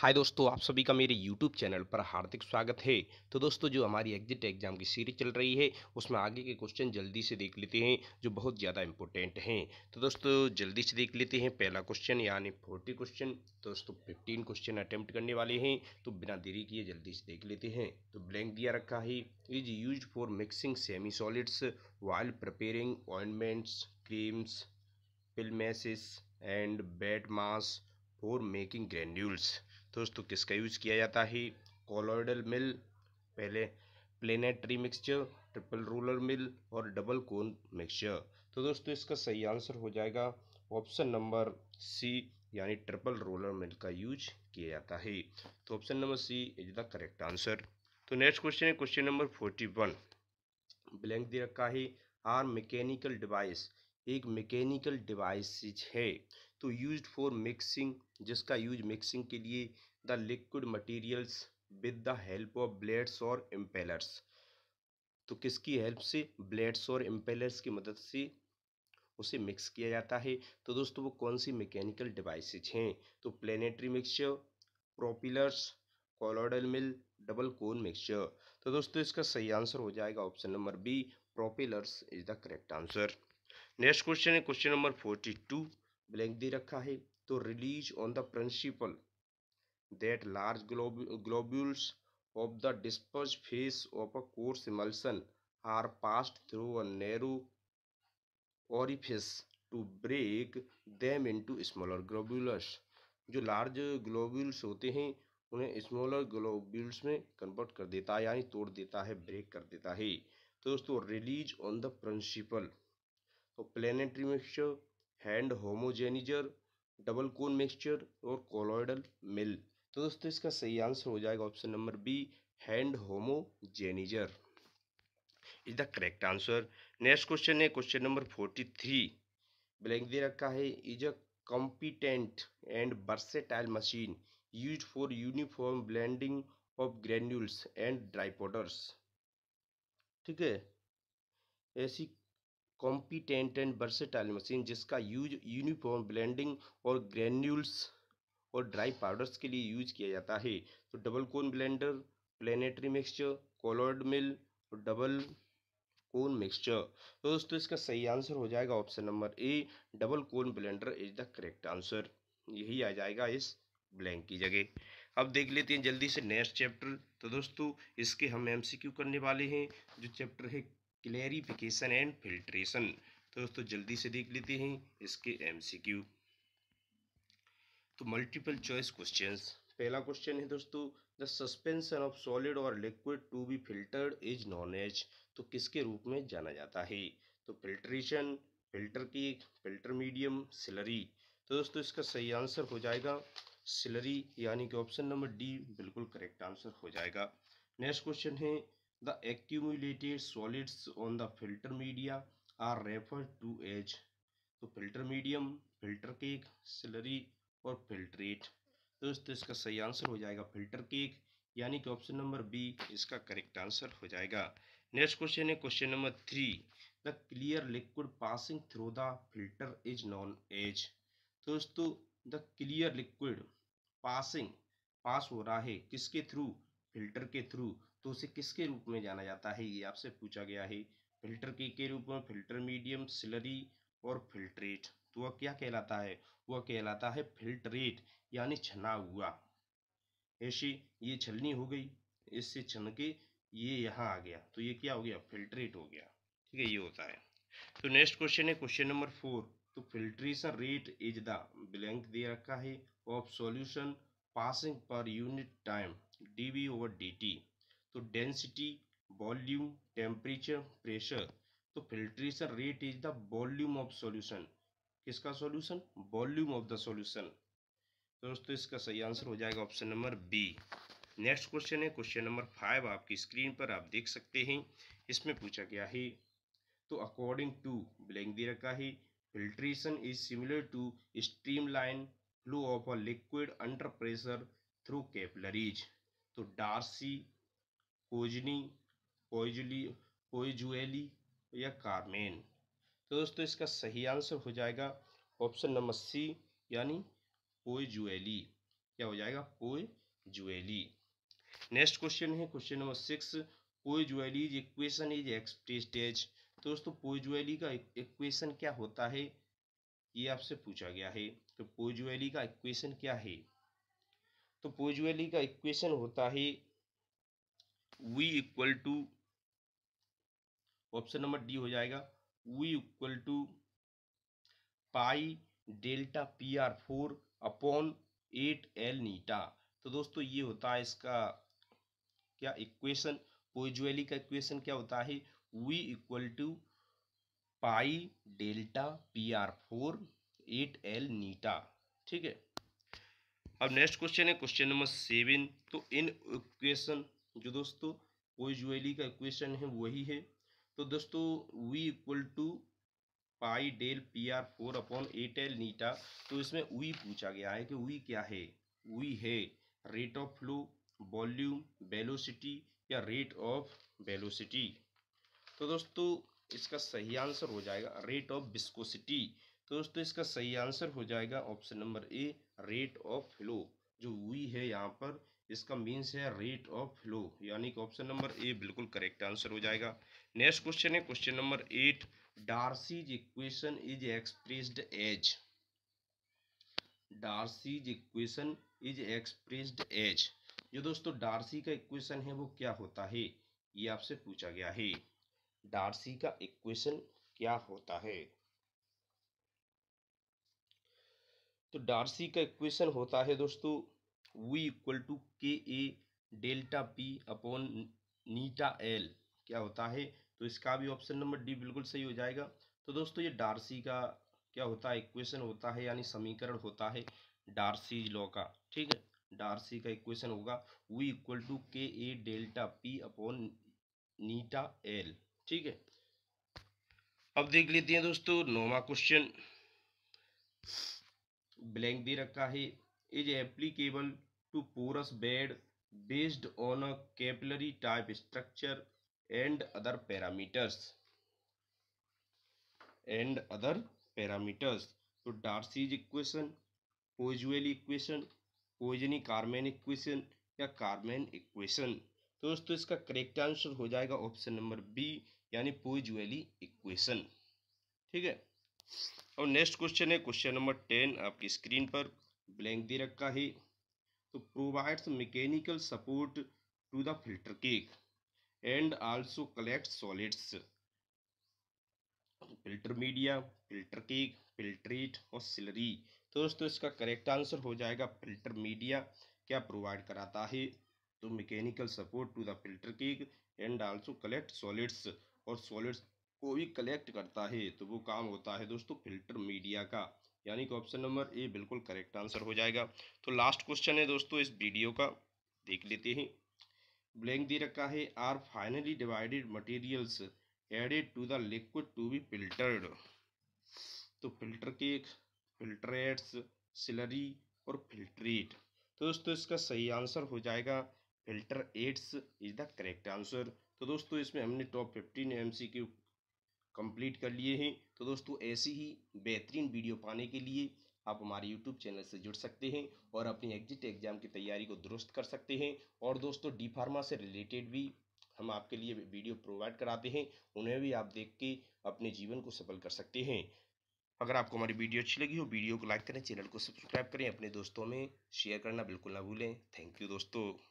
हाय दोस्तों आप सभी का मेरे यूट्यूब चैनल पर हार्दिक स्वागत है तो दोस्तों जो हमारी एग्जिट एग्जाम की सीरीज चल रही है उसमें आगे के क्वेश्चन जल्दी से देख लेते हैं जो बहुत ज़्यादा इंपॉर्टेंट हैं तो दोस्तों जल्दी से देख लेते हैं पहला क्वेश्चन यानी फोर्टी तो क्वेश्चन दोस्तों फिफ्टीन क्वेश्चन अटैम्प्ट करने वाले हैं तो बिना देरी किए जल्दी से देख लेते हैं तो ब्लैंक दिया रखा है is use for mixing semi solids while preparing ointments creams pill masses and wet mass for making granules दोस्तों किसका यूज़ किया जाता है कोलोइडल मिल पहले planetary mixture triple roller mill और डबल कोन मिक्सचर तो दोस्तों इसका सही आंसर हो जाएगा ऑप्शन नंबर सी यानी ट्रिपल रोलर मिल का यूज किया जाता है तो option number C is the correct answer तो नेक्स्ट क्वेश्चन है question number forty one blank दे रखा है आर मैकेनिकल डिवाइस एक मैकेनिकल डिवाइस है तो यूज फॉर मिक्सिंग जिसका यूज मिक्सिंग के लिए the liquid materials with the help of blades और इम्पेलर्स तो किसकी हेल्प से ब्लेड्स और इम्पेलर्स की मदद से उसे मिक्स किया जाता है तो दोस्तों वो कौन सी मैकेनिकल डिवाइसेज हैं तो planetary mixture propellers colloidal mill double cone mixture तो दोस्तों इसका सही आंसर हो जाएगा option number B propellers is the correct answer next question है question number forty two blank दे रखा है तो relies on the principle that large globules of the disperse phase of a coarse emulsion are passed through a narrow orifice to break them into smaller globules जो large globules होते हैं उन्हें smaller globules में convert कर देता है यानी तोड़ देता है ब्रेक कर देता है तो दोस्तों रिलीज ऑन द प्रिंसिपल तो planetary mixture hand homogenizer double cone mixture और कोलोइडल मिल तो दोस्तों इसका सही आंसर हो जाएगा option number B hand homogenizer is the correct answer next question है question number forty three blank दे रखा है is a competent and versatile machine use for uniform blending of granules and dry powders ठीक है ऐसी competent and versatile machine जिसका use uniform blending और granules और ड्राई पाउडर्स के लिए यूज किया जाता है तो double cone blender planetary mixture colloidal mill और डबल कोन मिक्सचर तो दोस्तों इसका सही आंसर हो जाएगा option number A double cone blender is the correct answer यही आ जाएगा इस ब्लैंक की जगह अब देख लेते हैं जल्दी से नेक्स्ट चैप्टर तो दोस्तों इसके हम एमसीक्यू करने वाले हैं जो चैप्टर है क्लैरिफिकेशन एंड फिल्ट्रेशन तो दोस्तों जल्दी से देख लेते हैं इसके एमसीक्यू तो मल्टीपल चॉइस क्वेश्चंस पहला क्वेश्चन है दोस्तों द सस्पेंशन ऑफ सॉलिड और liquid to be filtered is known as तो किसके रूप में जाना जाता है तो फिल्ट्रेशन फिल्टर की फिल्टर मीडियम सिलरी तो दोस्तों इसका सही आंसर हो जाएगा सिलरी यानी कि ऑप्शन नंबर डी बिल्कुल करेक्ट आंसर हो जाएगा नेक्स्ट क्वेश्चन है The accumulated solids on the filter media are referred to as तो filter medium filter cake slurry और फिल्टरेट दोस्तों तो इसका सही आंसर हो जाएगा फिल्टर केक यानी कि ऑप्शन नंबर बी इसका करेक्ट आंसर हो जाएगा नेक्स्ट क्वेश्चन है question number three the clear liquid passing through the filter is known as दोस्तों the clear liquid passing pass हो रहा है किसके थ्रू फिल्टर के थ्रू तो उसे किसके रूप में जाना जाता है ये आपसे पूछा गया है फिल्टर के के रूप में फिल्टर मीडियम सिलरी और फिल्ट्रेट तो वह क्या कहलाता है वह कहलाता है फिल्ट्रेट यानी छना हुआ ऐसी ये छलनी हो गई इससे छन के ये यहाँ आ गया तो ये क्या हो गया फिल्ट्रेट हो गया ठीक है ये होता है तो नेक्स्ट क्वेश्चन है क्वेश्चन नंबर फोर तो filtration rate is the blank दे रखा है of solution passing per unit time D over D तो डेंसिटी वॉल्यूम टेम्परेचर प्रेशर तो filtration rate is the volume of solution किसका solution volume of the solution तो दोस्तों इसका सही आंसर हो जाएगा option number B next question है क्वेश्चन नंबर फाइव आपकी स्क्रीन पर आप देख सकते हैं इसमें पूछा गया है तो अकॉर्डिंग टू ब्लैंक दे रखा है filtration is similar to stream line flow of a liquid under pressure through capillaries तो डार्सी कोजनी कोइजली कोइजुएली या कारमेन तो दोस्तों इसका सही आंसर हो जाएगा ऑप्शन नंबर सी यानी कोइजुएली क्या हो जाएगा कोइजुएली नेक्स्ट क्वेश्चन है question number six Poiseuille's equation is expressed तो दोस्तों पोइजुएली का इक्वेशन क्या होता है ये आपसे पूछा गया है तो पोइजुएली का इक्वेशन क्या है तो पोजुएली का इक्वेशन होता है V equal to option number D हो जाएगा V equal to pi delta P R four upon eight L eta तो दोस्तों ये होता है इसका क्या इक्वेशन पोइजुअली का इक्वेशन क्या होता है V equal to pi delta P R four eight L eta ठीक है अब नेक्स्ट क्वेश्चन है क्वेश्चन नंबर सेवन तो इन इक्वेशन जो दोस्तों ओजवेली e का इक्वेशन है वही है तो दोस्तों V equal to pi del P R four upon eight L eta तो इसमें वी पूछा गया है कि वी क्या है वी है rate of flow volume velocity या रेट ऑफ वेलोसिटी तो दोस्तों इसका सही आंसर हो जाएगा रेट ऑफ विस्कोसिटी तो दोस्तों इसका सही आंसर हो जाएगा option number A rate of flow जो वी है यहाँ पर इसका मीन्स है रेट ऑफ फ्लो यानी कि ऑप्शन नंबर ए बिल्कुल करेक्ट आंसर हो जाएगा नेक्स्ट क्वेश्चन है question number eight Darcy's equation is expressed as Darcy's equation is expressed as जो दोस्तों डार्सी का इक्वेशन है वो क्या होता है ये आपसे पूछा गया है डार्सी का इक्वेशन क्या होता है तो डार्सी का इक्वेशन होता है दोस्तों V equal to K A delta P upon eta L क्या होता है तो इसका भी ऑप्शन नंबर डी बिल्कुल सही हो जाएगा तो दोस्तों ये डार्सी का क्या होता है इक्वेशन होता है यानी समीकरण होता है डार्सी लॉ का ठीक है डार्सी का इक्वेशन होगा we equal to K A delta P upon eta L ठीक है अब देख लेते हैं दोस्तों नौवा क्वेश्चन ब्लैंक दे रखा है is applicable to porous bed based on a capillary type structure and other parameters and other parameters तो Darcy's equation Poiseuille equation Kozeny Carman equation या कार्मेन इक्वेशन तो दोस्तों इसका करेक्ट आंसर हो जाएगा ऑप्शन नंबर बी यानी पोजुअली equation ठीक है और नेक्स्ट क्वेश्चन है क्वेश्चन नंबर टेन आपकी स्क्रीन पर ब्लैंक दे रखा है तो provides mechanical support to the filter cake and also collects solids filter media filter cake filtrate और सिलरी तो दोस्तों इसका करेक्ट आंसर हो जाएगा फिल्टर मीडिया क्या प्रोवाइड कराता है तो mechanical support to the filter cake and also collect solids और सॉलिड्स को भी कलेक्ट करता है तो वो काम होता है दोस्तों फिल्टर मीडिया का यानी कि ऑप्शन नंबर ए बिल्कुल करेक्ट आंसर हो जाएगा तो लास्ट क्वेश्चन है दोस्तों इस वीडियो का देख लेते हैं ब्लैंक दे रखा है are finely divided materials added to the liquid to be filtered तो फिल्टर के फिल्ट्रेट्स सिलरी और फिल्ट्रेट तो दोस्तों इसका सही आंसर हो जाएगा filter aids is the correct answer तो दोस्तों इसमें हमने top fifteen M C Q complete कर लिए हैं तो दोस्तों ऐसी ही बेहतरीन वीडियो पाने के लिए आप हमारे यूट्यूब चैनल से जुड़ सकते हैं और अपनी एग्जिट एग्जाम की तैयारी को दुरुस्त कर सकते हैं और दोस्तों डी फार्मा से रिलेटेड भी हम आपके लिए वीडियो प्रोवाइड कराते हैं उन्हें भी आप देख के अपने जीवन को सफल कर सकते हैं अगर आपको हमारी वीडियो अच्छी लगी हो वीडियो को लाइक करें चैनल को सब्सक्राइब करें अपने दोस्तों में शेयर करना बिल्कुल ना भूलें थैंक यू दोस्तों